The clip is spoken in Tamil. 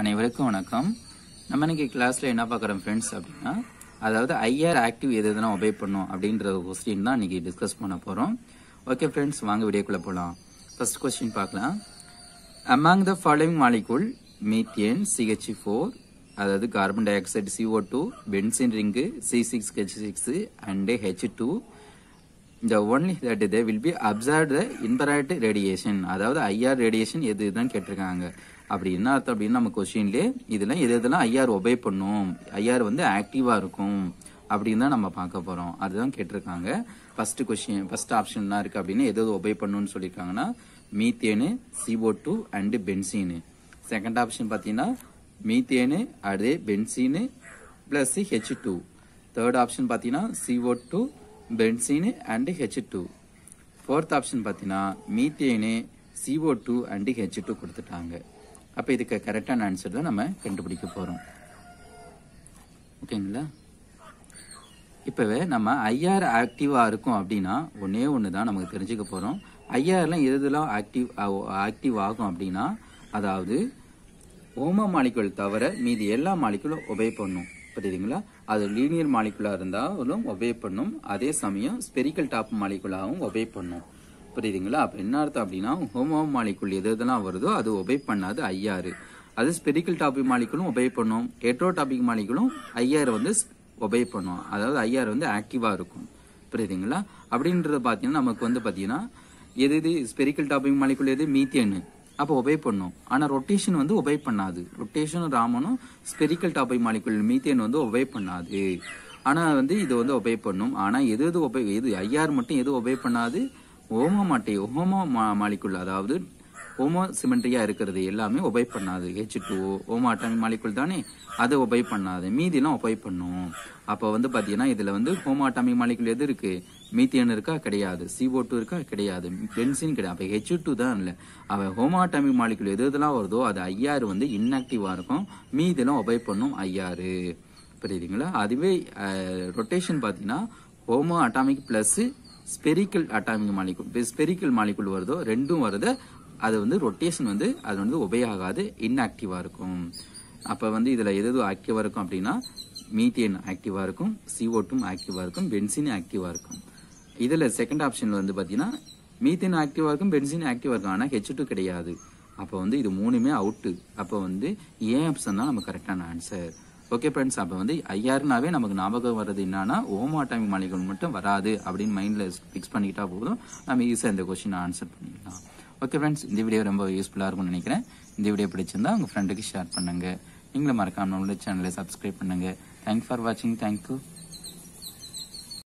அனைவருக்கும் வணக்கம் நம்ம இன்னைக்கு கிளாஸ்ல என்ன பார்க்குறோம் ஃப்ரெண்ட்ஸ் அப்படின்னா அதாவது ஐஆர் ஆக்டிவ் எது எதுனா ஒபே பண்ணும் அப்படின்ற கொஸ்டின் தான் இன்னைக்கு டிஸ்கஸ் பண்ண போகிறோம் ஓகே ஃப்ரெண்ட்ஸ் வாங்க வீடியோக்குள்ளே போகலாம் ஃபர்ஸ்ட் கொஸ்டின் பார்க்கலாம் among the following molecule methane CH four அதாவது carbon dioxide CO two benzene ring C six H six and H two இந்த only that they will be observe the infrared radiation அதாவது ஐஆர் ரேடியேஷன் எது இதுதான் கேட்டிருக்காங்க அப்படி என்ன அர்த்தம் அப்படின்னு நம்ம கொஸ்டின்லேயே இதில் எது இதெல்லாம் ஐஆர் ஒபே பண்ணும் ஐஆர் வந்து ஆக்டிவாக இருக்கும் அப்படின்னு தான் நம்ம பார்க்க போகிறோம் அதுதான் கேட்டிருக்காங்க ஃபர்ஸ்ட் கொஸ்டின் ஃபர்ஸ்ட் ஆப்ஷன்லாம் இருக்குது அப்படின்னு எது ஒபே பண்ணணும்னு சொல்லியிருக்காங்கன்னா methane CO two and benzene second option பார்த்தீங்கன்னா மீத்தேனு அதே benzene plus H two third option பார்த்தீங்கன்னா CO two benzene and H2. Two fourth option methane, methane CO two and H two கொடுத்துட்டாங்க அப்போ இதுக்கு கரெக்டான ஆன்சர் தான் நம்ம கண்டுபிடிக்க போகிறோம் ஓகேங்களா இப்போவே நம்ம ஐஆர் ஆக்டிவாக இருக்கும் அப்படின்னா ஒன்றே ஒன்று தான் நமக்கு தெரிஞ்சுக்க போகிறோம் IRல் எது active ஆக்டிவ் ஆக்டிவ் ஆகும் அப்படின்னா அதாவது ஓம மாலிக்குள் தவிர மீதி எல்லா மாலிக்குள் ஒபைப் பண்ணும் புரியுதுங்களா அது லீனியர் மாலிகுலாக இருந்தாலும் ஒபே பண்ணும் அதே சமயம் ஸ்பெரிக்கல் டாப் மாலிகுலாவும் ஒபே பண்ணும் புரியுதுங்களா அப்போ என்ன அர்த்தம் அப்படின்னா ஹோமோ மாலிகுல் எது எதெல்லாம் வருதோ அது ஒபே பண்ணாது ஐஆர் அது ஸ்பெரிக்கல் டாபிக் மாலிகுலும் ஒபே பண்ணும் எட்ரோ டாபிக் மாலிகுலும் ஐஆர் வந்து ஒபே பண்ணும் அதாவது ஐஆர் வந்து ஆக்டிவாக இருக்கும் புரியுதுங்களா அப்படின்றது பார்த்தீங்கன்னா நமக்கு வந்து பார்த்தீங்கன்னா எது இது ஸ்பெரிக்கல் டாபிக் மாலிகுல் எது மீத்தேன்னு அப்போ ஒபே பண்ணும் ஆனால் ரொட்டேஷன் வந்து ஒபே பண்ணாது ரொட்டேஷனும் ராமனும் ஸ்பெரிக்கல் டாபை மாலிகுல் மீத்தேன் வந்து ஒபே பண்ணாது ஆனால் வந்து இது வந்து ஒபே பண்ணும் ஆனால் எது எது ஒபே எது ஐஆர் மட்டும் எது ஒபே பண்ணாது ஓமா மாட்டே ஓமா மாலிகுல் அதாவது ஓமோ சிமெண்ட்ரியா இருக்கிறது எல்லாமே ஒபை பண்ணாது H two homo atomic molecule தானே அதை ஒபை பண்ணாது மீதிலாம் ஒபை பண்ணும் அப்போ வந்து பாத்தீங்கன்னா இதில் வந்து ஹோமோ அட்டாமிக் மாலிகுல் எது இருக்கு மீத்தியன் இருக்கா கிடையாது சிஓ டூ இருக்கா கிடையாது பென்சின் கிடையாது அப்போ ஹெச் டூ தான் இல்லை அவ ஹோமோ அட்டாமிக் மாலிகுல் எது இதெல்லாம் வருதோ அது ஐயாறு வந்து இன்ஆக்டிவா இருக்கும் மீதிலாம் ஒபை பண்ணும் ஐயாறு புரியுதுங்களா அதுவே ரொட்டேஷன் பாத்தீங்கன்னா homo atomic plus spherical atomic molecule spherical molecule வருதோ ரெண்டும் வருது அது வந்து ரொட்டேஷன் வந்து அது வந்து உபயோகாது இன்ஆக்டிவாக இருக்கும் அப்போ வந்து இதில் எது எதுவும் ஆக்டிவாக இருக்கும் அப்படின்னா மீத்தேன் ஆக்டிவாக இருக்கும் சிஓ டூம் ஆக்டிவாக இருக்கும் பென்சின் ஆக்டிவாக இருக்கும் இதில் செகண்ட் ஆப்ஷனில் வந்து பார்த்தீங்கன்னா மீத்தேன் ஆக்டிவாக இருக்கும் பென்சின் ஆக்டிவாக இருக்கும் ஆனால் ஹெச் டூ கிடையாது அப்போ வந்து இது மூணுமே அவுட்டு அப்போ வந்து ஏ ஆப்ஷன் தான் நம்ம கரெக்டான ஆன்சர் ஓகே ஃப்ரெண்ட்ஸ் அப்போ வந்து ஐயாருனாவே நமக்கு ஞாபகம் வர்றது என்னன்னா அட்டாமிக் மாளிகள் மட்டும் வராது அப்படின்னு மைண்டில் ஃபிக்ஸ் பண்ணிக்கிட்டா போதும் நம்ம ஈஸியாக இந்த கொஸ்டின் ஆன்சர் பண்ணிக்கலாம் ஓகே ஃப்ரெண்ட்ஸ் இந்த வீடியோ ரொம்ப யூஸ்ஃபுல்லாக இருக்கும்னு நினைக்கிறேன் இந்த வீடியோ பிடிச்சிருந்தா உங்கள் ஃப்ரெண்டுக்கு ஷேர் பண்ணுங்கள் நீங்களும் மறக்காமல் நம்மளோட சேனலை சப்ஸ்கிரைப் பண்ணுங்கள் தேங்க்ஸ் ஃபார் வாட்சிங் தேங்க்யூ